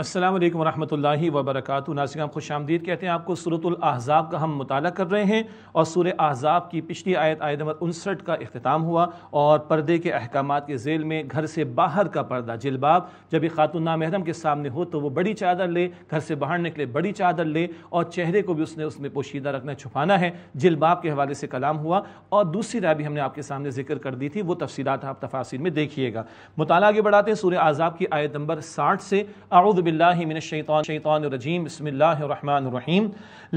السلام علیکم ورحمۃ اللہ وبرکاتہ ناظرین ہم خوش آمدید کہتے ہیں آپ کو صورت الاحزاب کا ہم مطالعہ کر رہے ہیں اور سورۂ احزاب کی پچھلی آیت آیت نمبر انسٹھ کا اختتام ہوا اور پردے کے احکامات کے ذیل میں گھر سے باہر کا پردہ جلباب جب یہ خاتون نام محرم کے سامنے ہو تو وہ بڑی چادر لے گھر سے باہر نکلے بڑی چادر لے اور چہرے کو بھی اس نے اس میں پوشیدہ رکھنا چھپانا ہے جلباب کے حوالے سے کلام ہوا اور دوسری رائے بھی ہم نے آپ کے سامنے ذکر کر دی تھی وہ تفصیلات آپ تفاصیل میں دیکھیے گا مطالعہ آگے بڑھاتے ہیں سورہ احزاب کی آیت نمبر ساٹھ سے اعوذ باللہ من الشیطان شیطان الرجیم بسم اللہ الرحمن الرحیم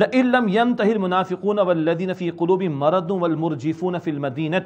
لئن لم ينتهي المنافقون والذین فی قلوب مرض والمرجفون فی المدینہ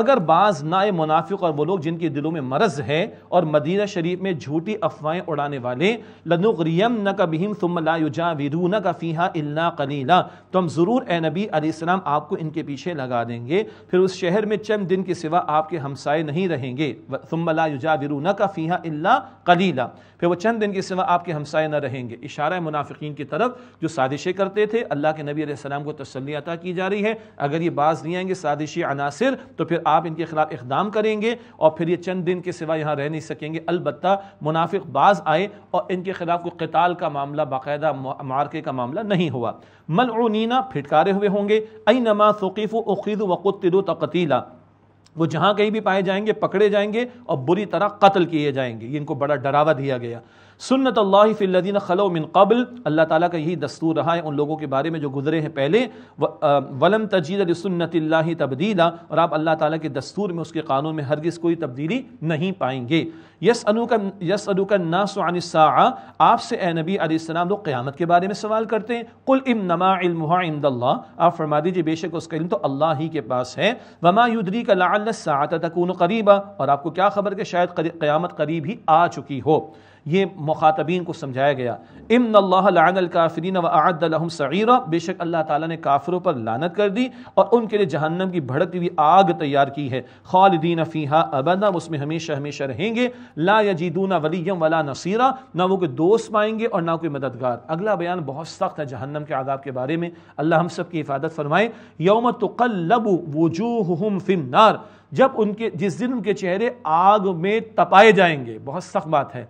اگر بعض نائے منافق اور وہ لوگ جن کے دلوں میں مرض ہے اور مدینہ شریف میں جھوٹی افواہیں اڑانے والے لنغرینک بہم ثم لا یجاورونک فیہا الا قلیلا تو ہم ضرور اے نبی علیہ السلام آپ کو ان کے پیچھے لگا دیں گے پھر اس شہر میں چند دن کے سوا آپ کے ہمسائے نہیں رہیں گے ثم لا یجاورونک فیہا الا قلیلا پھر وہ چند دن کے سوا آپ کے ہمسائے نہ رہیں گے اشارہ منافقین کی طرف جو سازشیں کرتے تھے اللہ کے نبی علیہ السلام کو تسلی عطا کی جا رہی ہے اگر یہ باز نہیں آئیں گے سادشی عناصر تو پھر آپ ان کے خلاف اقدام کریں گے اور پھر یہ چند دن کے سوا یہاں رہ نہیں سکیں گے البتہ منافق باز آئے اور ان کے خلاف کوئی قتال کا معاملہ باقاعدہ مارکے کا معاملہ نہیں ہوا ملعونینہ پھٹکارے ہوئے ہوں گے اینما ثقیف فقیف و خیز و و تقتیلہ وہ جہاں کہیں بھی پائے جائیں گے پکڑے جائیں گے اور بری طرح قتل کیے جائیں گے یہ ان کو بڑا ڈراوا دیا گیا سنت اللہ فی خلو من قبل اللہ تعالیٰ کا یہی دستور رہا ہے ان لوگوں کے بارے میں جو گزرے ہیں پہلے ولم تجید سنت اللہ تبدیلا اور آپ اللہ تعالیٰ کے دستور میں اس کے قانون میں ہرگز کوئی تبدیلی نہیں پائیں گے یس انوکن یس الساعہ آپ سے اے نبی علیہ السلام لوگ قیامت کے بارے میں سوال کرتے ہیں قل ام نما عند اللہ آپ فرما دیجئے بے شک اس کا علم تو اللہ ہی کے پاس ہے وما یدریک لعل اللہ تکون قریبا اور آپ کو کیا خبر کہ شاید قیامت قریب ہی آ چکی ہو یہ مخاطبین کو سمجھایا گیا امن اللہ لعن و اعد لهم سعیرہ بے شک اللہ تعالیٰ نے کافروں پر لانت کر دی اور ان کے لیے جہنم کی بھڑکتی ہوئی آگ تیار کی ہے خالدین فیہا ابدا اس میں ہمیشہ ہمیشہ رہیں گے لا یجیدون ولیم ولا نصیرہ نہ وہ کوئی دوست پائیں گے اور نہ کوئی مددگار اگلا بیان بہت سخت ہے جہنم کے عذاب کے بارے میں اللہ ہم سب کی حفاظت فرمائے یوم تقلب وجوہہم فی النار جب ان کے جس دن ان کے چہرے آگ میں تپائے جائیں گے بہت سخت بات ہے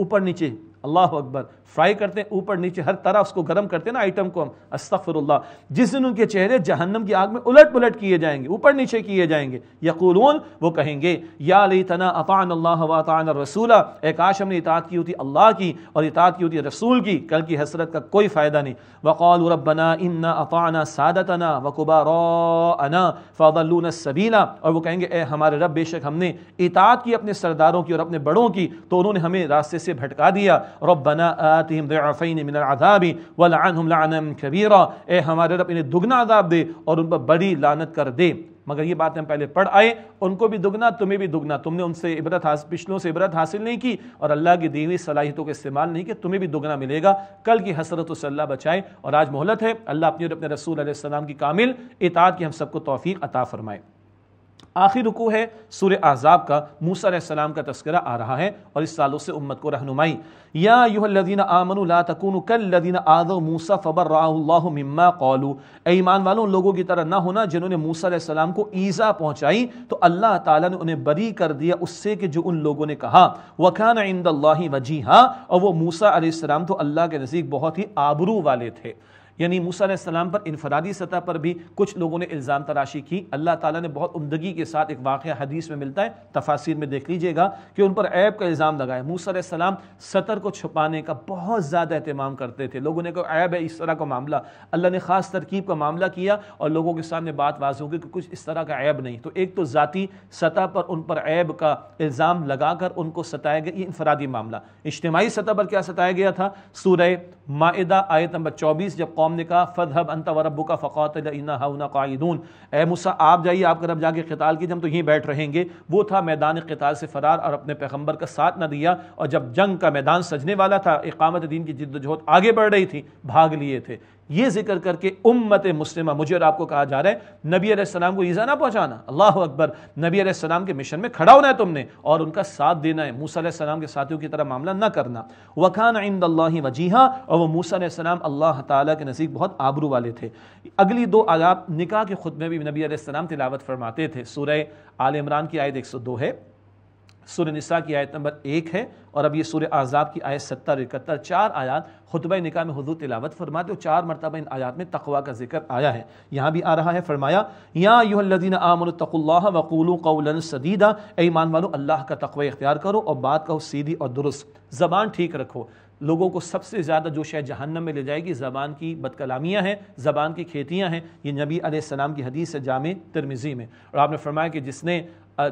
اوپر نیچے اللہ اکبر فرائی کرتے ہیں اوپر نیچے ہر طرح اس کو گرم کرتے ہیں نا آئٹم کو ہم استغفر اللہ جس دن ان کے چہرے جہنم کی آگ میں الٹ پلٹ کیے جائیں گے اوپر نیچے کیے جائیں گے یقولون وہ کہیں گے یا لیتنا اطعن اللہ و اطعن الرسول اے کاش ہم نے اطاعت کی ہوتی اللہ کی اور اطاعت کی ہوتی رسول کی کل کی حسرت کا کوئی فائدہ نہیں وقالوا ربنا انا اطعنا سادتنا وکبارانا فضلونا انا اور وہ کہیں گے اے ہمارے رب بے شک ہم نے اطاعت کی اپنے سرداروں کی اور اپنے بڑوں کی تو انہوں نے ہمیں راستے سے بھٹکا دیا ربنا آتهم ضعفين من العذاب ولعنهم لعنا كبيرا اے ہمارے رب انہیں دگنا عذاب دے اور ان پر بڑی لعنت کر دے مگر یہ بات ہم پہلے پڑھ آئے ان کو بھی دگنا تمہیں بھی دگنا تم نے ان سے عبرت حاصل پچھلوں سے عبرت حاصل نہیں کی اور اللہ کی دیوی صلاحیتوں کے استعمال نہیں کہ تمہیں بھی دگنا ملے گا کل کی حسرت سے اللہ بچائے اور آج مہلت ہے اللہ اپنی اور اپنے رسول علیہ السلام کی کامل اطاعت کی ہم سب کو توفیق عطا فرمائے آخری رکوع ہے سور اعذاب کا موسیٰ علیہ السلام کا تذکرہ آ رہا ہے اور اس سالوں سے امت کو رہنمائی یا ایوہ الذین آمنوا لا تکونوا کالذین آذوا موسیٰ فبرعاہ اللہ مما قالوا اے ایمان والوں لوگوں کی طرح نہ ہونا جنہوں نے موسیٰ علیہ السلام کو ایزا پہنچائی تو اللہ تعالیٰ نے انہیں بری کر دیا اس سے کہ جو ان لوگوں نے کہا وَكَانَ عِنْدَ اللَّهِ وَجِيهَا اور وہ موسیٰ علیہ السلام تو اللہ کے نزدیک بہت ہی آبرو والے تھے یعنی موسیٰ علیہ السلام پر انفرادی سطح پر بھی کچھ لوگوں نے الزام تراشی کی اللہ تعالیٰ نے بہت عمدگی کے ساتھ ایک واقعہ حدیث میں ملتا ہے تفاصیر میں دیکھ لیجئے گا کہ ان پر عیب کا الزام لگایا علیہ السلام سطر کو چھپانے کا بہت زیادہ اہتمام کرتے تھے لوگوں نے کہا عیب ہے اس طرح کا معاملہ اللہ نے خاص ترکیب کا معاملہ کیا اور لوگوں کے سامنے بات واضح ہوگی کہ کچھ اس طرح کا عیب نہیں تو ایک تو ذاتی سطح پر ان پر عیب کا الزام لگا کر ان کو ستایا یہ انفرادی معاملہ اجتماعی سطح پر کیا ستایا گیا تھا سورہ معدہ آیت نمبر چوبیس جب قوم قوم نے کہا فدحب انت و ربو کا فقات قاعدون اے موسیٰ آپ جائیے آپ کا رب جا کے قتال کیجیے ہم تو یہیں بیٹھ رہیں گے وہ تھا میدان قتال سے فرار اور اپنے پیغمبر کا ساتھ نہ دیا اور جب جنگ کا میدان سجنے والا تھا اقامت دین کی جد و جہد آگے بڑھ رہی تھی بھاگ لیے تھے یہ ذکر کر کے امت مسلمہ مجھے اور آپ کو کہا جا رہا ہے نبی علیہ السلام کو ایزا نہ پہنچانا اللہ اکبر نبی علیہ السلام کے مشن میں کھڑا ہونا ہے تم نے اور ان کا ساتھ دینا ہے موسیٰ علیہ السلام کے ساتھیوں کی طرح معاملہ نہ کرنا وقان عند اللہ وجیحا اور وہ موسیٰ علیہ السلام اللہ تعالیٰ کے نزدیک بہت آبرو والے تھے اگلی دو آیات نکاح کے خود میں بھی نبی علیہ السلام تلاوت فرماتے تھے سورہ آل عمران کی آیت 102 ہے سورہ نساء کی آیت نمبر ایک ہے اور اب یہ سورہ آذاب کی آیت ستر اکتر چار آیات خطبہ نکاح میں حضور تلاوت فرما اور چار مرتبہ ان آیات میں تقویٰ کا ذکر آیا ہے یہاں بھی آ رہا ہے فرمایا یا ایوہ الذین آمنوا تقو اللہ وقولوا قولا سدیدا اے ایمان والو اللہ کا تقویٰ اختیار کرو اور بات کہو سیدھی اور درست زبان ٹھیک رکھو لوگوں کو سب سے زیادہ جو شہ جہنم میں لے جائے گی زبان کی بدکلامیاں ہیں زبان کی کھیتیاں ہیں یہ نبی علیہ السلام کی حدیث ہے جامع ترمیزی میں اور آپ نے فرمایا کہ جس نے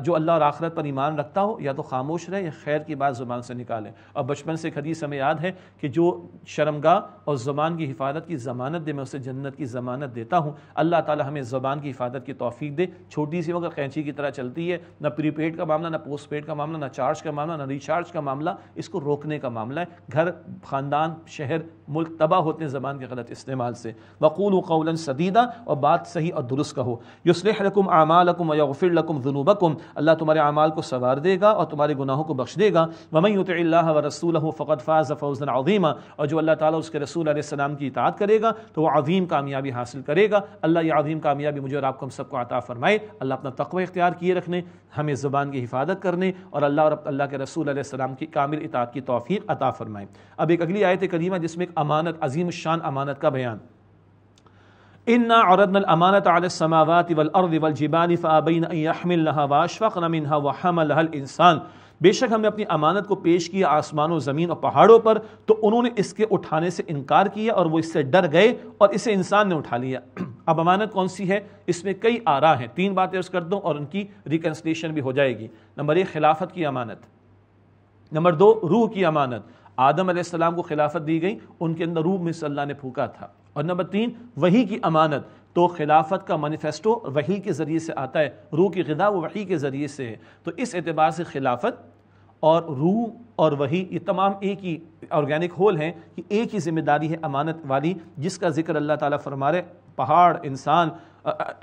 جو اللہ اور آخرت پر ایمان رکھتا ہو یا تو خاموش رہے یا خیر کی بات زبان سے نکالے اور بچپن سے ایک حدیث ہمیں یاد ہے کہ جو شرمگاہ اور زبان کی حفاظت کی ضمانت دے میں اسے جنت کی ضمانت دیتا ہوں اللہ تعالی ہمیں زبان کی حفاظت کی توفیق دے چھوٹی سی وغیرہ قینچی کی طرح چلتی ہے نہ پری پیڈ کا معاملہ نہ پوسٹ پیڈ کا معاملہ نہ چارج کا معاملہ نہ ری چارج کا معاملہ اس کو روکنے کا معاملہ ہے گھر خاندان شہر ملک تباہ ہوتے ہیں زبان کے غلط استعمال سے وقول و قول سدیدہ اور بات صحیح اور درست کا ہو یو سلکم آمہ لکم ذنوبکم اللہ تمہارے عمال کو سوار دے گا اور تمہارے گناہوں کو بخش دے گا اور جو اللہ تعالیٰ کی اطاعت کرے گا تو وہ عظیم کامیابی حاصل کرے گا اللہ یہ عظیم کامیابی مجھے اور آپ کو ہم سب کو عطا فرمائے اللہ اپنا تقوی اختیار کیے رکھنے ہمیں زبان کی حفاظت کرنے اور اللہ اور اللہ کے رسول علیہ السلام کی کامل اطاعت کی توفیق عطا فرمائے اب ایک اگلی آیت کریمہ جس میں ایک امانت عظیم شان امانت کا بیان ان نہ عورت امانت عالیہ سماوات واشف نمحا وحم الحل الانسان بے شک ہم نے اپنی امانت کو پیش کیا آسمان و زمین اور پہاڑوں پر تو انہوں نے اس کے اٹھانے سے انکار کیا اور وہ اس سے ڈر گئے اور اسے انسان نے اٹھا لیا اب امانت کون سی ہے اس میں کئی آرا ہیں تین باتیں کر دوں اور ان کی ریکنسلیشن بھی ہو جائے گی نمبر ایک خلافت کی امانت نمبر دو روح کی امانت آدم علیہ السلام کو خلافت دی گئی ان کے اندر روح میں صلی اللہ نے پھونکا تھا اور نمبر تین وہی کی امانت تو خلافت کا مینیفیسٹو وہی کے ذریعے سے آتا ہے روح کی غذا وہ وہی کے ذریعے سے ہے تو اس اعتبار سے خلافت اور روح اور وہی یہ تمام ایک ہی آرگینک ہول ہیں کہ ایک ہی ذمہ داری ہے امانت والی جس کا ذکر اللہ تعالیٰ فرما رہے پہاڑ انسان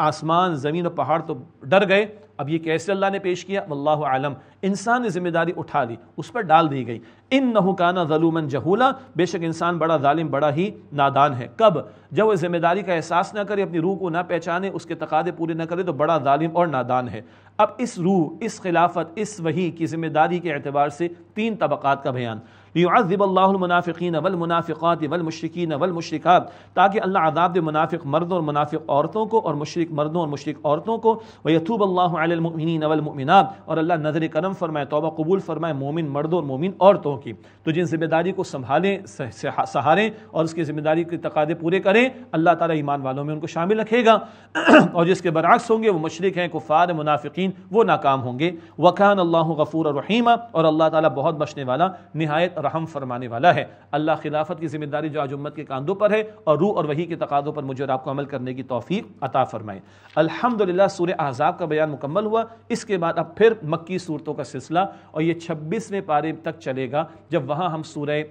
آسمان زمین اور پہاڑ تو ڈر گئے اب یہ کیسے اللہ نے پیش کیا واللہ عالم انسان نے ذمہ داری اٹھا لی اس پر ڈال دی گئی ان نہ ہو جہولا بے شک انسان بڑا ظالم بڑا ہی نادان ہے کب جب وہ ذمہ داری کا احساس نہ کرے اپنی روح کو نہ پہچانے اس کے تقادے پورے نہ کرے تو بڑا ظالم اور نادان ہے اب اس روح اس خلافت اس وہی کی ذمہ داری کے اعتبار سے تین طبقات کا بیان لیعذب اللہ المنافقین والمنافقات والمشرکین والمشرکات تاکہ اللہ عذاب دے منافق مردوں اور منافق عورتوں کو اور مشرق مردوں اور مشرق عورتوں کو ویتوب اللہ علی المؤمنین والمؤمنات اور اللہ نظر کرم فرمائے توبہ قبول فرمائے مومن مردوں اور مومن عورتوں کی تو جن ذمہ داری کو سنبھالیں سہاریں اور اس کی ذمہ داری کے تقاضے پورے کریں اللہ تعالیٰ ایمان والوں میں ان کو شامل رکھے گا اور جس کے برعکس ہوں گے وہ مشرق ہیں کفار منافقین وہ ناکام ہوں گے وقان اللہ غفور الرحیم اور اللہ تعالیٰ بہت بچنے والا نہایت رحم فرمانے والا ہے اللہ خلافت کی ذمہ داری جو آج امت کے کاندھوں پر ہے اور روح اور وحی کے تقاضوں پر مجھے اور آپ کو عمل کرنے کی توفیق عطا فرمائے الحمدللہ سورہ احزاب کا بیان مکمل مکمل ہوا اس کے بعد اب پھر مکی صورتوں کا سلسلہ اور یہ چھبیسویں پارے تک چلے گا جب وہاں ہم سورہ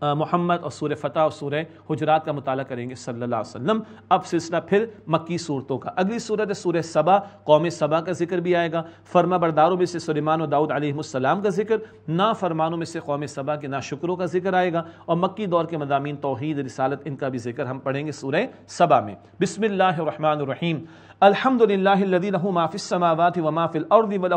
محمد اور سور فتح اور سور حجرات کا مطالعہ کریں گے صلی اللہ علیہ وسلم اب سلسلہ پھر مکی صورتوں کا اگلی صورت ہے سور سبا قوم سبا کا ذکر بھی آئے گا فرما برداروں میں سے سلیمان و داود علیہ السلام کا ذکر نا فرمانوں میں سے قوم سبا کے نا شکروں کا ذکر آئے گا اور مکی دور کے مضامین توحید رسالت ان کا بھی ذکر ہم پڑھیں گے سور سبا میں بسم اللہ الرحمن الرحیم الحمد للہ وله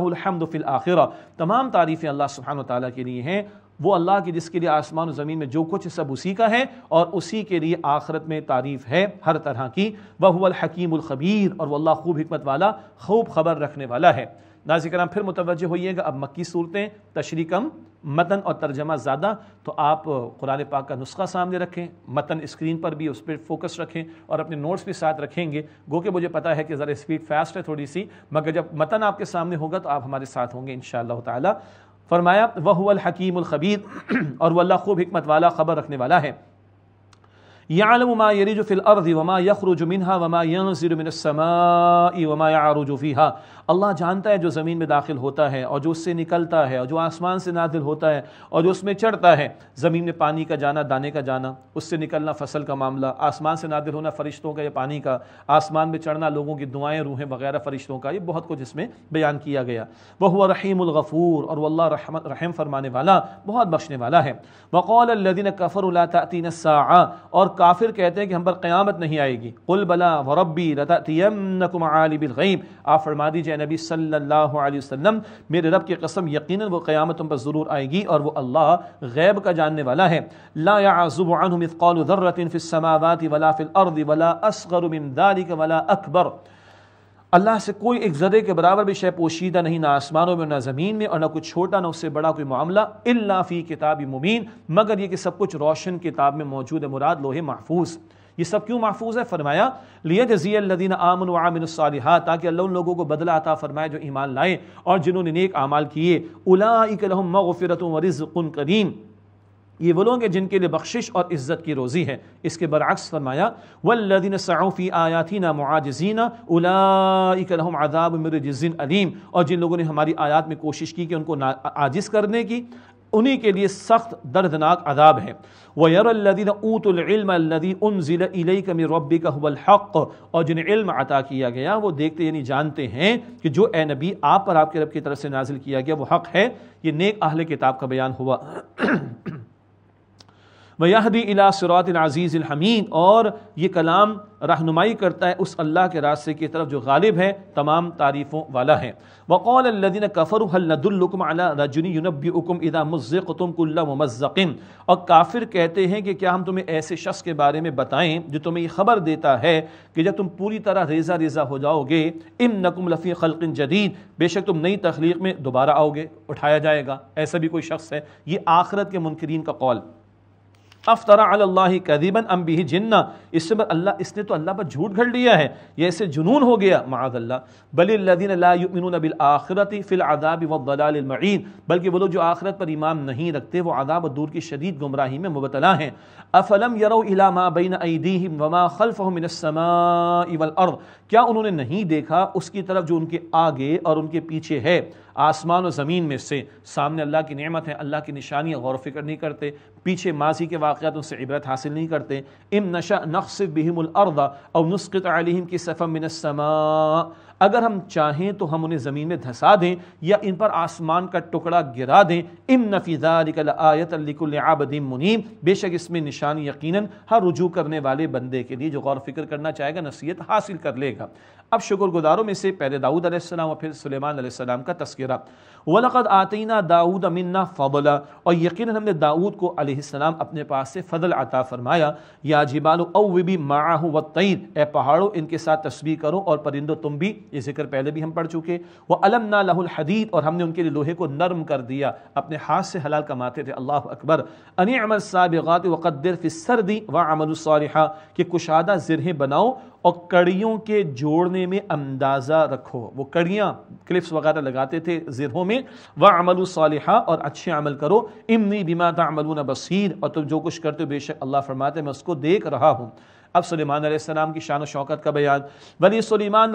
الحمد فی الاخره و تمام تعریفیں اللہ سبحانہ و تعالیٰ کے لیے ہیں وہ اللہ کی جس کے لیے آسمان و زمین میں جو کچھ سب اسی کا ہے اور اسی کے لیے آخرت میں تعریف ہے ہر طرح کی وہ الحکیم الخبیر اور وہ اللہ خوب حکمت والا خوب خبر رکھنے والا ہے ناظر کرام پھر متوجہ ہوئیے گا اب مکی صورتیں تشریح کم متن اور ترجمہ زیادہ تو آپ قرآن پاک کا نسخہ سامنے رکھیں متن اسکرین پر بھی اس پہ فوکس رکھیں اور اپنے نوٹس بھی ساتھ رکھیں گے گو کہ مجھے پتا ہے کہ ذرا اسپیڈ فاسٹ ہے تھوڑی سی مگر جب متن آپ کے سامنے ہوگا تو آپ ہمارے ساتھ ہوں گے انشاءاللہ تعالی فرمایا وہ الحکیم الخبیر اور وہ اللہ خوب حکمت والا خبر رکھنے والا ہے يعلم ما يريج في الأرض وما يخرج منها وما ينزل من السماء وما يعرج فيها اللہ جانتا ہے جو زمین میں داخل ہوتا ہے اور جو اس سے نکلتا ہے اور جو آسمان سے نادل ہوتا ہے اور جو اس میں چڑھتا ہے زمین میں پانی کا جانا دانے کا جانا اس سے نکلنا فصل کا معاملہ آسمان سے نادل ہونا فرشتوں کا یا پانی کا آسمان میں چڑھنا لوگوں کی دعائیں روحیں وغیرہ فرشتوں کا یہ بہت کچھ اس میں بیان کیا گیا وہ رحیم الغفور اور وہ اللہ رحم رحم فرمانے والا بہت بخشنے والا ہے مقال الدین کفر اللہ تعطین اور کافر کہتے ہیں کہ ہم پر قیامت نہیں آئے گی بلا وربی رطاطی عالب الغیب آپ فرما دیجئے نبی صلی اللہ علیہ وسلم میرے رب کی قسم یقیناً وہ قیامت پر ضرور آئے گی اور وہ اللہ غیب کا جاننے والا ہے لا يعزب عنہ مثقال ذرة في السماوات ولا في الارض ولا اصغر من ذلك ولا اکبر اللہ سے کوئی ایک ذرے کے برابر بھی شے پوشیدہ نہیں نہ آسمانوں میں نہ زمین میں اور نہ کوئی چھوٹا نہ اس سے بڑا کوئی معاملہ الا فی کتاب مبین مگر یہ کہ سب کچھ روشن کتاب میں موجود ہے مراد لوہے محفوظ یہ سب کیوں محفوظ ہے فرمایا لیے جزی الدین آمن و عامن الصالحات تاکہ اللہ ان لوگوں کو بدلہ عطا فرمائے جو ایمان لائیں اور جنہوں نے نیک اعمال کیے اولئک لہم مغفرت و رزق کریم یہ وہ لوگ ہیں جن کے لیے بخشش اور عزت کی روزی ہے اس کے برعکس فرمایا والذین سعوا فی آیاتنا معاجزین اولئک لهم عذاب من رجز علیم اور جن لوگوں نے ہماری آیات میں کوشش کی کہ ان کو عاجز کرنے کی انہی کے لیے سخت دردناک عذاب ہے وَيَرَ یر الدین الْعِلْمَ العلم الدی ان ضلع کمی ربی کا اور جنہیں علم عطا کیا گیا وہ دیکھتے یعنی جانتے ہیں کہ جو اے نبی آپ پر آپ کے رب کی طرف سے نازل کیا گیا وہ حق ہے یہ نیک اہل کتاب کا بیان ہوا میاحب صراط العزیز الحمید اور یہ کلام رہنمائی کرتا ہے اس اللہ کے راستے کی طرف جو غالب ہے تمام تعریفوں والا ہے بقول اللہدین كفروا هل ندلكم على رجل ينبئكم اذا مزقتم كل ممزق اور کافر کہتے ہیں کہ کیا ہم تمہیں ایسے شخص کے بارے میں بتائیں جو تمہیں یہ خبر دیتا ہے کہ جب تم پوری طرح ریزہ ریزہ ہو جاؤ گے انکم لفی خلق جدید بے شک تم نئی تخلیق میں دوبارہ آؤ گے اٹھایا جائے گا ایسا بھی کوئی شخص ہے یہ آخرت کے منکرین کا قول افطرا اللہ قدیباً امبی جنا اس سے اللہ اس نے تو اللہ پر جھوٹ گھڑ لیا ہے یہ اسے جنون ہو گیا معاذ اللہ بل الدین اللہ یمن البل آخرت فی العذاب و بلال المعین بلکہ وہ لوگ جو آخرت پر ایمام نہیں رکھتے وہ عذاب و دور کی شدید گمراہی میں مبتلا ہیں افلم یرو ما بین ایدیہم وما خلفہم من السماء والارض کیا انہوں نے نہیں دیکھا اس کی طرف جو ان کے آگے اور ان کے پیچھے ہے آسمان و زمین میں سے سامنے اللہ کی نعمت ہے اللہ کی نشانی غور و فکر نہیں کرتے پیچھے ماضی کے واقعات ان سے عبرت حاصل نہیں کرتے ام نشا نقص بہم الارض او نسقط علیہم کی صفم من السماء اگر ہم چاہیں تو ہم انہیں زمین میں دھسا دیں یا ان پر آسمان کا ٹکڑا گرا دیں ام نفیزہ ذالک آیت لکل العابدم منیم بے شک اس میں نشان یقیناً ہر رجوع کرنے والے بندے کے لیے جو غور فکر کرنا چاہے گا نصیحت حاصل کر لے گا اب شکر گزاروں میں سے پہلے داؤد علیہ السلام اور پھر سلیمان علیہ السلام کا تذکرہ ولقد آتَيْنَا داؤد مِنَّا فَضْلًا اور یقیناً ہم نے داؤد کو علیہ السلام اپنے پاس سے فضل عطا فرمایا یا جبال اوبی معاہوں و والطیر اے پہاڑوں ان کے ساتھ تسبیح کرو اور پرندوں تم بھی یہ ذکر پہلے بھی ہم پڑھ چکے وہ علم نہ اور ہم نے ان کے لوہے کو نرم کر دیا اپنے ہاتھ سے حلال کماتے تھے اللہ اکبر انی فِي السَّرْدِ وَعَمَلُ الصَّالِحَا کہ کشادہ ذرہیں بناؤ اور کڑیوں کے جوڑنے میں اندازہ رکھو وہ کڑیاں کلپس وغیرہ لگاتے تھے زرہوں میں وہ عمل اور اچھے عمل کرو امنی بما تَعْمَلُونَ عمل اور تم جو کچھ کرتے ہو بے شک اللہ فرماتے میں اس کو دیکھ رہا ہوں اب سلیمان علیہ السلام کی شان و شوکت کا بیان ولی سلیمان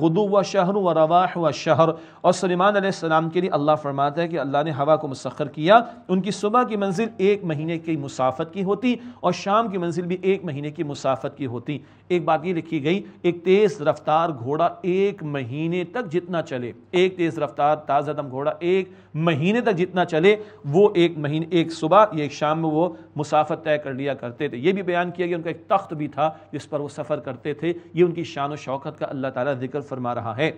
غدو و شہر و رواح و شہر اور سلیمان علیہ السلام کے لیے اللہ فرماتا ہے کہ اللہ نے ہوا کو مسخر کیا ان کی صبح کی منزل ایک مہینے کی مسافت کی ہوتی اور شام کی منزل بھی ایک مہینے کی مسافت کی ہوتی ایک بات یہ لکھی گئی ایک تیز رفتار گھوڑا ایک مہینے تک جتنا چلے ایک تیز رفتار تازہ دم گھوڑا ایک مہینے تک جتنا چلے وہ ایک مہینے ایک صبح یا ایک شام میں وہ مسافت طے کر لیا کرتے تھے یہ بھی بیان کیا گیا ان کا ایک تخت بھی تھا تھا جس پر وہ سفر کرتے تھے یہ ان کی شان و شوقت کا اللہ تعالیٰ ذکر فرما رہا ہے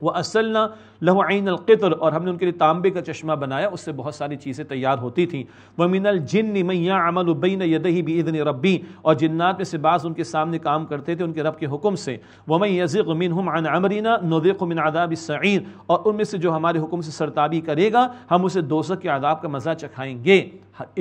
وہ اصلنا لہین القطر اور ہم نے ان کے لیے تانبے کا چشمہ بنایا اس سے بہت ساری چیزیں تیار ہوتی تھیں وہ يَعْمَلُ الجن امن البین ربی اور جنات میں سے بعض ان کے سامنے کام کرتے تھے ان کے رب کے حکم سے ومزن امرینا نودی اداب سعین اور ان میں سے جو ہمارے حکم سے سرتابی کرے گا ہم اسے دوزخ کے عذاب کا مزہ چکھائیں گے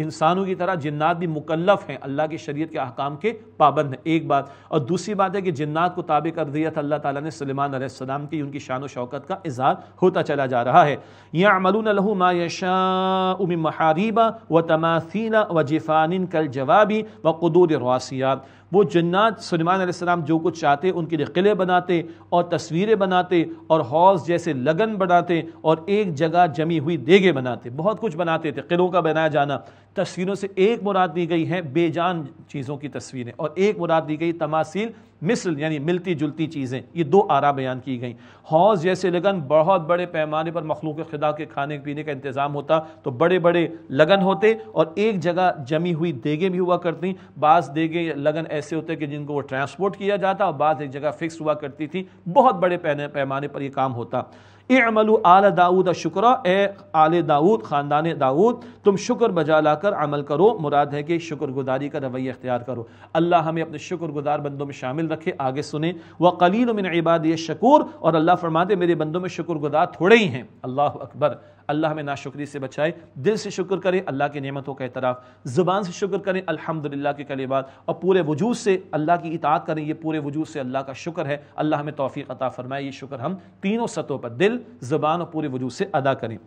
انسانوں کی طرح جنات بھی مکلف ہیں اللہ کے شریعت کے احکام کے پابند ہیں ایک بات اور دوسری بات ہے کہ جنات کو تابع کر دیا تھا اللہ تعالیٰ نے سلیمان علیہ السلام کی ان کی شان و شوکت کا اظہار ہوتا چلا جا رہا ہے یعملون له ما یشاء من محاریب و تماثیل و جفان کل جوابی و قدور رواسیات وہ جنات سلیمان علیہ السلام جو کچھ چاہتے ان کے لیے قلعے بناتے اور تصویریں بناتے اور حوض جیسے لگن بناتے اور ایک جگہ جمی ہوئی دیگے بناتے بہت کچھ بناتے تھے قلعوں کا بنایا جانا تصویروں سے ایک مراد دی گئی ہے بے جان چیزوں کی تصویریں اور ایک مراد دی گئی تماثیل مثل یعنی ملتی جلتی چیزیں یہ دو آرا بیان کی گئیں حوض جیسے لگن بہت بڑے پیمانے پر مخلوق خدا کے کھانے پینے کا انتظام ہوتا تو بڑے بڑے لگن ہوتے اور ایک جگہ جمی ہوئی دیگیں بھی ہوا کرتی بعض دیگے لگن ایسے ہوتے کہ جن کو وہ ٹرانسپورٹ کیا جاتا اور بعض ایک جگہ فکس ہوا کرتی تھی بہت بڑے پیمانے پر یہ کام ہوتا اعملو آل داود شکرہ شکرا اے آل داود خاندان داود تم شکر بجا لا کر عمل کرو مراد ہے کہ شکر گزاری کا رویہ اختیار کرو اللہ ہمیں اپنے شکر گزار بندوں میں شامل رکھے آگے سنیں وہ مِنْ عِبَادِيَ من شکور اور اللہ فرماتے میرے بندوں میں شکر گزار تھوڑے ہی ہیں اللہ اکبر اللہ ہمیں ناشکری سے بچائے دل سے شکر کریں اللہ کی نعمتوں کا اعتراف زبان سے شکر کریں الحمدللہ کے کلے اور پورے وجود سے اللہ کی اطاعت کریں یہ پورے وجود سے اللہ کا شکر ہے اللہ ہمیں توفیق عطا فرمائے یہ شکر ہم تینوں سطحوں پر دل زبان اور پورے وجود سے ادا کریں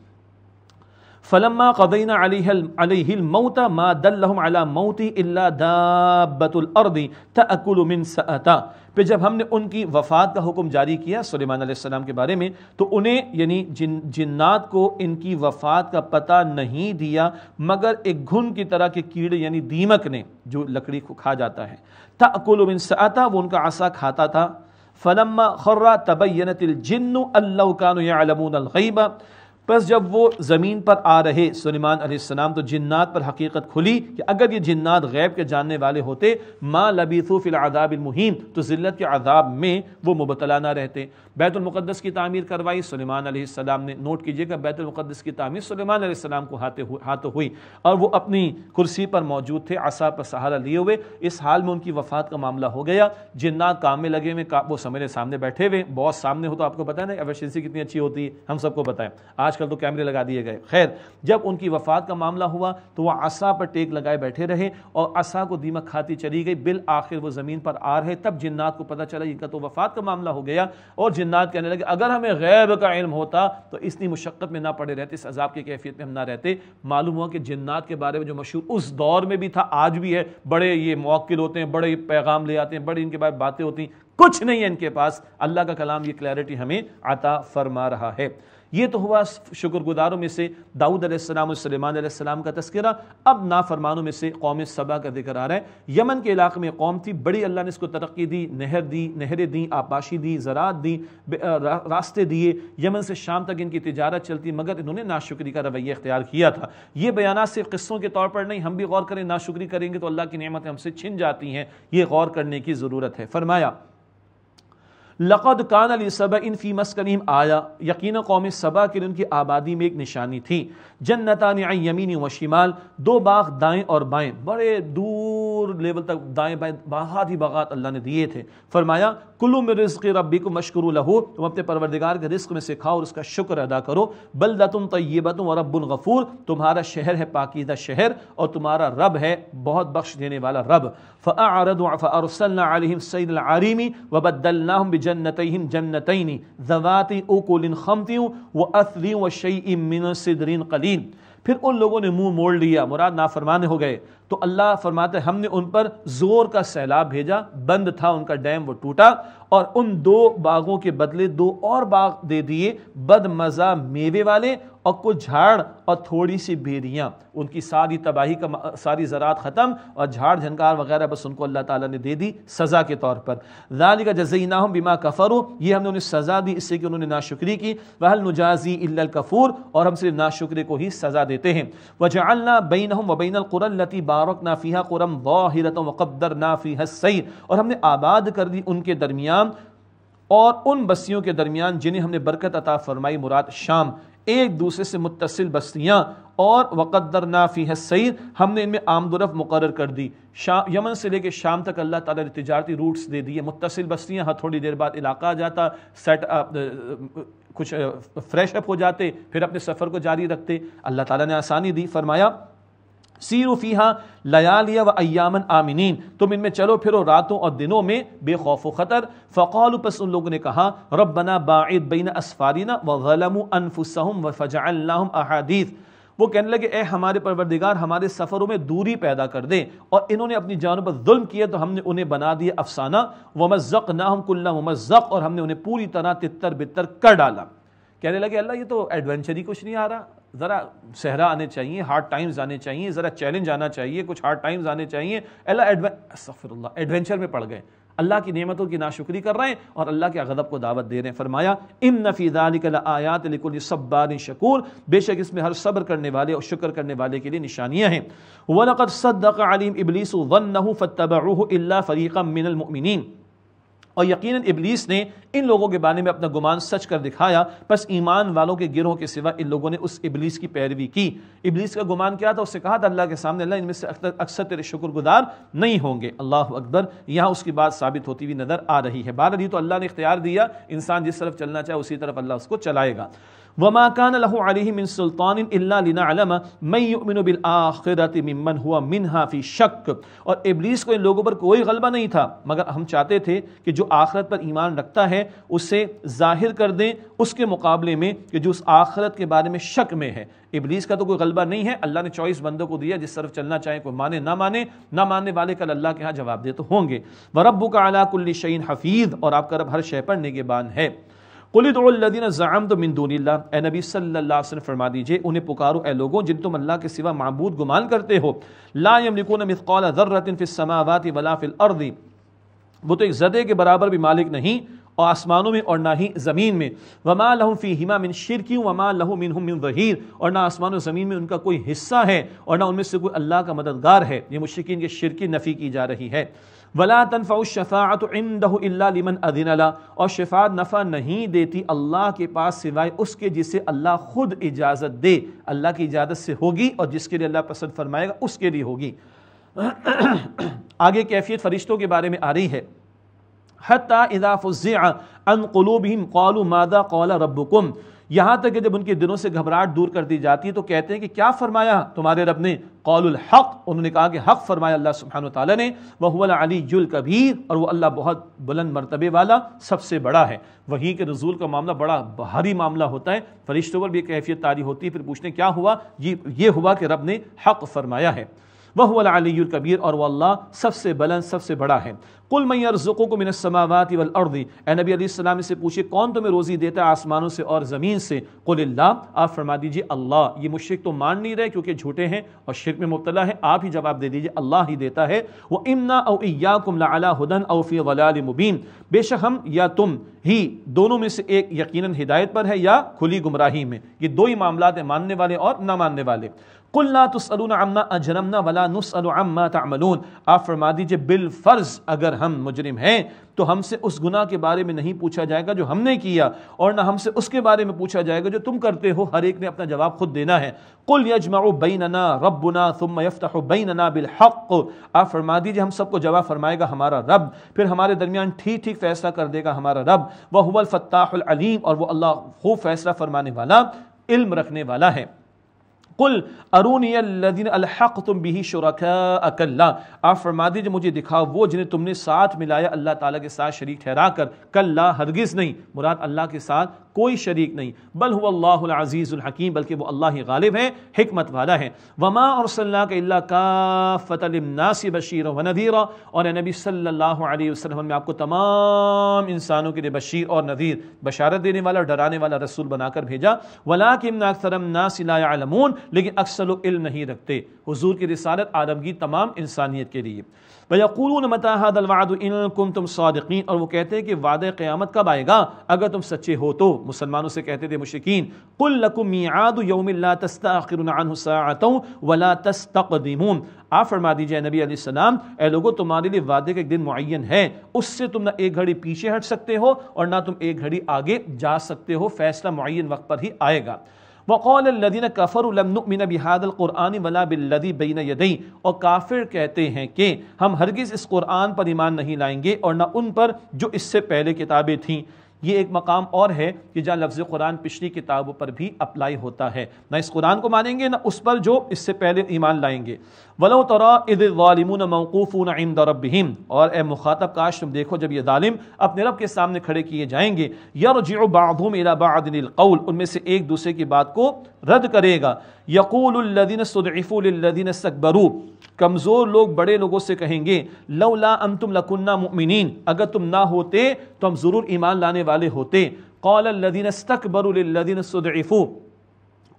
فلما قضينا عليه عليه الموت ما دلهم على موت الا دابه الارض تاكل من ساتا پہ جب ہم نے ان کی وفات کا حکم جاری کیا سلیمان علیہ السلام کے بارے میں تو انہیں یعنی جن جنات کو ان کی وفات کا پتہ نہیں دیا مگر ایک گھن کی طرح کے کیڑے یعنی دیمک نے جو لکڑی کو کھا جاتا ہے تاکل من ساتا وہ ان کا عصا کھاتا تھا فلما خرا تبینت الجن اللہ کانوا یعلمون الغیبہ پس جب وہ زمین پر آ رہے سلیمان علیہ السلام تو جنات پر حقیقت کھلی کہ اگر یہ جنات غیب کے جاننے والے ہوتے ما لبیثو فی العذاب المحین تو ذلت کے عذاب میں وہ مبتلا نہ رہتے بیت المقدس کی تعمیر کروائی سلیمان علیہ السلام نے نوٹ کیجئے گا بیت المقدس کی تعمیر سلیمان علیہ السلام کو ہاتھ ہاتھوں ہوئی اور وہ اپنی کرسی پر موجود تھے عصا پر سہارا لیے ہوئے اس حال میں ان کی وفات کا معاملہ ہو گیا جنات کام میں لگے ہوئے وہ سمیرے سامنے بیٹھے ہوئے بہت سامنے ہو تو آپ کو پتہ ہے نا ایفیشنسی کتنی اچھی ہوتی ہے ہم سب کو پتہ ہے آج کل تو کیمرے لگا دیے گئے خیر جب ان کی وفات کا معاملہ ہوا تو وہ عصا پر ٹیک لگائے بیٹھے رہے اور عصا کو دیمک کھاتی چلی گئی بالآخر وہ زمین پر آ رہے تب جنات کو پتہ چلا کا تو وفات کا معاملہ ہو گیا اور جنات کہنے لگے اگر ہمیں غیب کا علم ہوتا تو اتنی مشقت میں نہ پڑے رہتے اس عذاب کی کیفیت میں ہم نہ رہتے معلوم ہوا کہ جنات کے بارے میں جو مشہور اس دور میں بھی تھا آج بھی ہے بڑے یہ موکل ہوتے ہیں بڑے پیغام لے آتے ہیں بڑے ان کے بارے باتیں ہوتی ہیں کچھ نہیں ہے ان کے پاس اللہ کا کلام یہ کلیئرٹی ہمیں عطا فرما رہا ہے یہ تو ہوا شکر گزاروں میں سے داؤد علیہ السلام اور سلیمان علیہ السلام کا تذکرہ اب نافرمانوں میں سے قوم سبا کا ذکر آ رہا ہے یمن کے علاقے میں قوم تھی بڑی اللہ نے اس کو ترقی دی نہر دی نہریں دیں آپاشی دی زراعت دی راستے دیے یمن سے شام تک ان کی تجارت چلتی مگر انہوں نے ناشکری کا رویہ اختیار کیا تھا یہ بیانات صرف قصوں کے طور پر نہیں ہم بھی غور کریں ناشکری کریں گے تو اللہ کی نعمتیں ہم سے چھن جاتی ہیں یہ غور کرنے کی ضرورت ہے فرمایا لقد کان علی ان فی مسکنیم آیا یقینا قوم صبا کے ان کی آبادی میں ایک نشانی تھی جنتان دو باغ دائیں اور بائیں بڑے دور لیول تک دائیں بائیں بہت ہی باغات اللہ نے دیے تھے فرمایا کلو رزق ربی کو مشکر لہو تم اپنے پروردگار کے رزق میں سکھاؤ اور اس کا شکر ادا کرو بلدہ تم طیب و رب الغفور تمہارا شہر ہے پاکیزہ شہر اور تمہارا رب ہے بہت بخش دینے والا رب فرد و فر صلی اللہ علیہ عالیمی و جی و اوکول من صدرین قلیل پھر ان لوگوں نے منہ موڑ لیا مراد نافرمانے ہو گئے تو اللہ فرماتے ہم نے ان پر زور کا سیلاب بھیجا بند تھا ان کا ڈیم وہ ٹوٹا اور ان دو باغوں کے بدلے دو اور باغ دے دیے بد مزہ میوے والے اور کچھ جھاڑ اور تھوڑی سی بیریاں ان کی ساری تباہی کا ساری زراعت ختم اور جھاڑ جھنکار وغیرہ بس ان کو اللہ تعالیٰ نے دے دی سزا کے طور پر لال کا جزینا ہوں بیما کفرو یہ ہم نے انہیں سزا دی اس سے کہ انہوں نے ناشکری کی وحل نجازی اللہ الاکفور اور ہم صرف ناشکری کو ہی سزا دیتے ہیں وجہ اللہ بین الْقُرَى بین القرل بارکنا فیہا قرم ظاہرتا وقدرنا فیہا السیر اور ہم نے آباد کر دی ان کے درمیان اور ان بستیوں کے درمیان جنہیں ہم نے برکت عطا فرمائی مراد شام ایک دوسرے سے متصل بستیاں اور وقدرنا فیہا السیر ہم نے ان میں عام درف مقرر کر دی یمن سے لے کے شام تک اللہ تعالیٰ نے تجارتی روٹس دے دیئے متصل بستیاں ہاں تھوڑی دیر بعد علاقہ جاتا سیٹ اپ کچھ فریش اپ ہو جاتے پھر اپنے سفر کو جاری رکھتے اللہ تعالیٰ نے آسانی دی فرمایا سیرو فیحا لیالیہ و ایامن آمینین تم ان میں چلو پھرو راتوں اور دنوں میں بے خوف و خطر پس ان لوگوں نے کہا ربنا باعد بین اسفارینا و غلام و احادیث وہ کہنے لگے اے ہمارے پروردگار ہمارے سفروں میں دوری پیدا کر دیں اور انہوں نے اپنی جانوں پر ظلم کیا تو ہم نے انہیں بنا دیا افسانہ ومزق نہ ہم کلّہ ممزق اور ہم نے انہیں پوری طرح تتر بتر کر ڈالا کہنے لگے اللہ یہ تو ایڈونچر ہی کچھ نہیں آ رہا ذرا صحرا آنے چاہیے ہارڈ ٹائمز آنے چاہیے ذرا چیلنج آنا چاہیے کچھ ہارڈ ٹائمز آنے چاہیے اللہ ایڈونچر میں پڑ گئے اللہ کی نعمتوں کی ناشکری کر رہے ہیں اور اللہ کے غضب کو دعوت دے رہے ہیں فرمایا امن نفی ذالک آیات لکل صبار شکور بے شک اس میں ہر صبر کرنے والے اور شکر کرنے والے کے لیے نشانیاں ہیں علیم ابلی ظَنَّهُ فَاتَّبَعُوهُ إِلَّا فَرِيقًا من الْمُؤْمِنِينَ اور یقیناً ابلیس نے ان لوگوں کے بارے میں اپنا گمان سچ کر دکھایا بس ایمان والوں کے گروہ کے سوا ان لوگوں نے اس ابلیس کی پیروی کی ابلیس کا گمان کیا تھا اس سے کہا تھا اللہ کے سامنے اللہ ان میں سے اکثر تیرے شکر گزار نہیں ہوں گے اللہ اکبر یہاں اس کی بات ثابت ہوتی ہوئی نظر آ رہی ہے بارہ تو اللہ نے اختیار دیا انسان جس طرف چلنا چاہے اسی طرف اللہ اس کو چلائے گا وما كان له عليه من سلطان الا لنعلم من يؤمن ممن هو منها في شك اور ابلیس کو ان لوگوں پر کوئی غلبہ نہیں تھا مگر ہم چاہتے تھے کہ جو آخرت پر ایمان رکھتا ہے اسے ظاہر کر دیں اس کے مقابلے میں کہ جو اس آخرت کے بارے میں شک میں ہے ابلیس کا تو کوئی غلبہ نہیں ہے اللہ نے چوائس بندوں کو دیا جس طرف چلنا چاہے کوئی مانے نہ مانے نہ ماننے والے کل اللہ کے ہاں جواب دے تو ہوں گے وہ ربو کا علاق الشعین حفیظ اور آپ کا رب ہر شے پر نگہبان ہے قل ادعوا الذین زعمتم من دون الله اے نبی صلی اللہ علیہ وسلم فرما دیجئے انہیں پکارو اے لوگوں جن تم اللہ کے سوا معبود گمان کرتے ہو لا یملکون مثقال ذره فی السماوات ولا في الارض وہ تو ایک زدے کے برابر بھی مالک نہیں اور آسمانوں میں اور نہ ہی زمین میں وما لہم فیہما من شرک وما لہ منہم من ظہیر اور نہ آسمان و زمین میں ان کا کوئی حصہ ہے اور نہ ان میں سے کوئی اللہ کا مددگار ہے یہ مشرقین کے شرکی نفی کی جا رہی ہے ولا تنفع الشفاعت عنده الا لمن اذن له اور شفاعت نفع نہیں دیتی اللہ کے پاس سوائے اس کے جسے اللہ خود اجازت دے اللہ کی اجازت سے ہوگی اور جس کے لیے اللہ پسند فرمائے گا اس کے لیے ہوگی آگے کیفیت فرشتوں کے بارے میں آ رہی ہے حتی اذا فزع ان قلوبهم قالوا ماذا قال ربكم یہاں تک کہ جب ان کے دلوں سے گھبراہٹ دور کر دی جاتی ہے تو کہتے ہیں کہ کیا فرمایا تمہارے رب نے قول الحق انہوں نے کہا کہ حق فرمایا اللہ و تعالیٰ نے وہ ولا علی الکبیر اور وہ اللہ بہت بلند مرتبے والا سب سے بڑا ہے وہیں کے رضول کا معاملہ بڑا بھاری معاملہ ہوتا ہے فرشتوں پر بھی کیفیت تاری ہوتی ہے پھر پوچھنے کیا ہوا یہ ہوا کہ رب نے حق فرمایا ہے وہ ولا اور وہ اللہ سب سے بلند سب سے بڑا ہے کل نبی علیہ السلام سے پوچھے کون تمہیں روزی دیتا ہے آسمانوں سے اور زمین سے قل اللہ آپ فرما دیجئے اللہ یہ مشک تو مان نہیں رہے کیونکہ جھوٹے ہیں اور شرک میں مبتلا ہے آپ ہی جواب دے دیجئے اللہ ہی دیتا ہے وہ امنا اویا کملا اللہ ہدن او فی ولا مبین بے شک ہم یا تم ہی دونوں میں سے ایک یقیناً ہدایت پر ہے یا کھلی گمراہی میں یہ دو ہی معاملات ہیں ماننے والے اور نہ ماننے والے کل عما اجرمنا ولا نسأل عما تعملون آپ فرما دیجئے بالفرض اگر ہم مجرم ہیں تو ہم سے اس گناہ کے بارے میں نہیں پوچھا جائے گا جو ہم نے کیا اور نہ ہم سے اس کے بارے میں پوچھا جائے گا جو تم کرتے ہو ہر ایک نے اپنا جواب خود دینا ہے قل یجمع بیننا ربنا ثم یفتح بیننا بالحق آپ فرما دیجئے ہم سب کو جواب فرمائے گا ہمارا رب پھر ہمارے درمیان ٹھیک ٹھیک فیصلہ کر دے گا ہمارا رب وہ العلیم اور وہ اللہ خوب فیصلہ فرمانے والا علم رکھنے والا ہے ارونی الذین الحق تم بھی شورکھ آپ فرما دیجئے مجھے دکھا وہ جنہیں تم نے ساتھ ملایا اللہ تعالیٰ کے ساتھ شریک ٹھہرا کر کل ہرگز نہیں مراد اللہ کے ساتھ کوئی شریک نہیں بل هو اللہ العزیز الحکیم بلکہ وہ اللہ ہی غالب ہے حکمت والا ہے وما اور صلی اللہ کے بشیر و نذیر اور نبی صلی اللہ علیہ وسلم میں آپ کو تمام انسانوں کے لئے بشیر اور نذیر بشارت دینے والا ڈرانے والا رسول بنا کر بھیجا الناس لا یعلمون لیکن اکثر علم نہیں رکھتے حضور کی رسالت عالمگی تمام انسانیت کے لیے بقول متحد الواد الکم تم صادقین اور وہ کہتے ہیں کہ وعدہ قیامت کب آئے گا اگر تم سچے ہو تو مسلمانوں سے کہتے تھے مشرقین کل لکم میعاد یوم لا تستاخرون عنہ ساعتا ولا تستقدمون آپ فرما دیجئے نبی علیہ السلام اے لوگو تمہارے لیے وعدے کا ایک دن معین ہے اس سے تم نہ ایک گھڑی پیچھے ہٹ سکتے ہو اور نہ تم ایک گھڑی آگے جا سکتے ہو فیصلہ معین وقت پر ہی آئے گا الذين كفروا لم نؤمن بحاد القرآن ولا بلدی بین یدئی اور کافر کہتے ہیں کہ ہم ہرگز اس قرآن پر ایمان نہیں لائیں گے اور نہ ان پر جو اس سے پہلے کتابیں تھیں یہ ایک مقام اور ہے کہ جہاں لفظ قرآن پچھلی کتابوں پر بھی اپلائی ہوتا ہے نہ اس قرآن کو مانیں گے نہ اس پر جو اس سے پہلے ایمان لائیں گے ولو ترا اذ الظالمون موقوفون عند ربهم اور اے مخاطب کاش تم دیکھو جب یہ ظالم اپنے رب کے سامنے کھڑے کیے جائیں گے یرجع بعضهم الی بعض القول ان میں سے ایک دوسرے کی بات کو رد کرے گا یقول الذين استضعفوا للذین استكبروا کمزور لوگ بڑے لوگوں سے کہیں گے لولا انتم لكنا مؤمنین اگر تم نہ ہوتے تو ہم ضرور ایمان لانے والے ہوتے قال الذین استکبروا للذین استضعفوا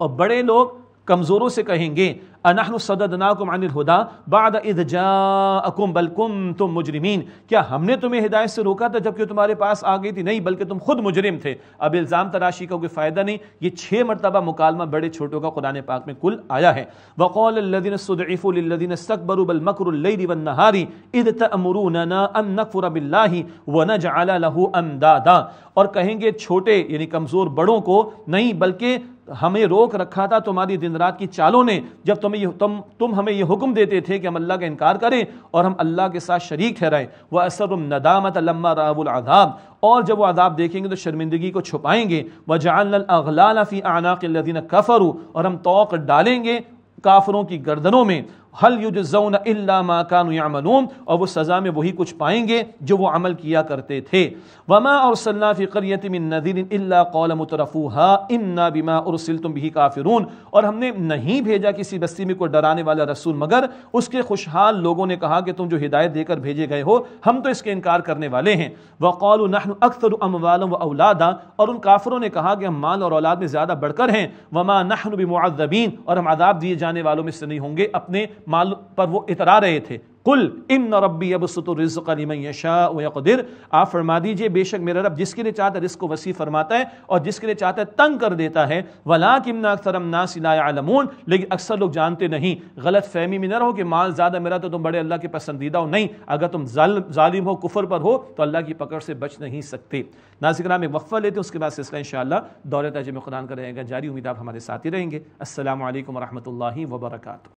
اور بڑے لوگ کمزوروں سے کہیں گے انحن صددناکم عن الہدا بعد اذ جاءکم بل کنتم مجرمین کیا ہم نے تمہیں ہدایت سے روکا تھا جبکہ تمہارے پاس آگئی تھی نہیں بلکہ تم خود مجرم تھے اب الزام تراشی کا کوئی فائدہ نہیں یہ چھ مرتبہ مکالمہ بڑے چھوٹوں کا قرآن پاک میں کل آیا ہے وقال الذين استضعفوا للذين استكبروا بل مكر الليل والنهار اذ تأمروننا ان نكفر بالله ونجعل له اندادا اور کہیں گے چھوٹے یعنی کمزور بڑوں کو نہیں بلکہ ہمیں روک رکھا تھا تمہاری دن رات کی چالوں نے جب تمہیں یہ تم تم ہمیں یہ حکم دیتے تھے کہ ہم اللہ کا انکار کریں اور ہم اللہ کے ساتھ شریک ٹھہرائیں وہ اثر الندامت علامہ راب العذاب اور جب وہ عذاب دیکھیں گے تو شرمندگی کو چھپائیں گے وہ جان لغلال فی عنا کے اللہ اور ہم توق ڈالیں گے کافروں کی گردنوں میں حل یجزون الا ما کانو یعملون اور وہ سزا میں وہی کچھ پائیں گے جو وہ عمل کیا کرتے تھے وما ارسلنا فی قریت من نذیر الا قول مترفوها انا بما ارسلتم بھی کافرون اور ہم نے نہیں بھیجا کسی بستی میں کوئی ڈرانے والا رسول مگر اس کے خوشحال لوگوں نے کہا کہ تم جو ہدایت دے کر بھیجے گئے ہو ہم تو اس کے انکار کرنے والے ہیں وقالوا نحن اکثر اموالا و اولادا اور ان کافروں نے کہا کہ ہم مال اور اولاد میں زیادہ بڑھ کر ہیں وما نحن بمعذبین اور ہم عذاب دیے جانے والوں میں سے نہیں ہوں گے اپنے مال پر وہ اترا رہے تھے قل ان ربی ابسط الرزق لمن یشاء ویقدر آپ فرما دیجئے بے شک رب جس کے چاہتا ہے رزق وسیع فرماتا ہے اور جس کے لیے چاہتا ہے تنگ کر دیتا ہے اکثر الناس لا یعلمون لیکن اکثر لوگ جانتے نہیں غلط فہمی میں نہ رہو کہ مال زیادہ میرا تو تم بڑے اللہ کے پسندیدہ ہو نہیں اگر تم ظالم ہو کفر پر ہو تو اللہ کی پکڑ سے بچ نہیں سکتے ناظر کرام ایک وقفہ لیتے ہیں اس کے بعد سلسلہ انشاءاللہ دور دولت قرآن کا رہے گا جاری امید آپ ہمارے ساتھ ہی رہیں گے السلام علیکم ورحمۃ اللہ وبرکاتہ